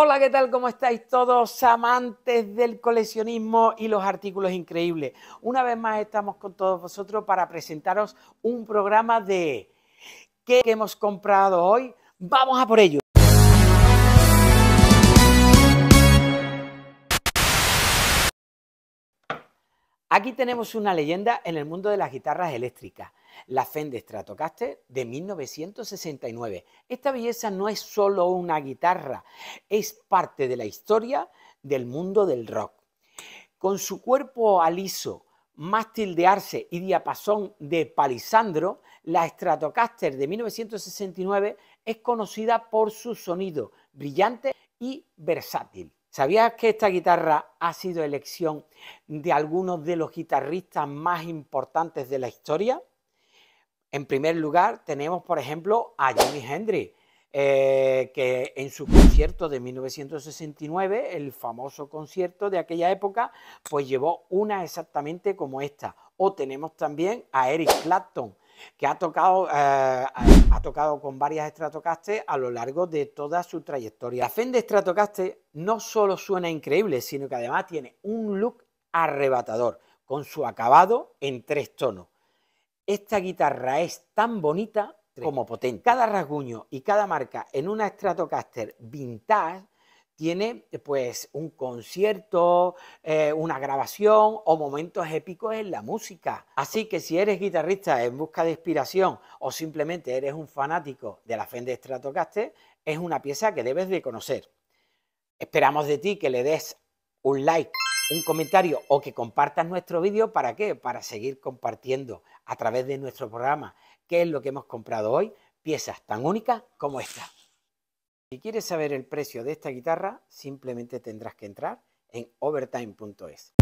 Hola, ¿qué tal? ¿Cómo estáis todos amantes del coleccionismo y los artículos increíbles? Una vez más estamos con todos vosotros para presentaros un programa de qué hemos comprado hoy. Vamos a por ello. Aquí tenemos una leyenda en el mundo de las guitarras eléctricas, la Fender Stratocaster de 1969. Esta belleza no es solo una guitarra, es parte de la historia del mundo del rock. Con su cuerpo aliso, mástil de arce y diapasón de palisandro, la Stratocaster de 1969 es conocida por su sonido brillante y versátil. ¿Sabías que esta guitarra ha sido elección de algunos de los guitarristas más importantes de la historia? En primer lugar, tenemos, por ejemplo, a Jimi Hendrix, eh, que en su concierto de 1969, el famoso concierto de aquella época, pues llevó una exactamente como esta. O tenemos también a Eric Clapton, que eh, ha tocado, con varias Stratocaster a lo largo de toda su trayectoria. La Fender Stratocaster no solo suena increíble, sino que además tiene un look arrebatador, con su acabado en tres tonos. Esta guitarra es tan bonita como potente. Cada rasguño y cada marca en una Stratocaster vintage tiene eh, pues un concierto, eh, una grabación o momentos épicos en la música. Así que si eres guitarrista en busca de inspiración o simplemente eres un fanático de la Fender Stratocaster, es una pieza que debes de conocer. Esperamos de ti que le des un like, un comentario o que compartas nuestro vídeo. ¿Para qué? Para seguir compartiendo a través de nuestro programa qué es lo que hemos comprado hoy, piezas tan únicas como esta. Si quieres saber el precio de esta guitarra, simplemente tendrás que entrar en overtime.es.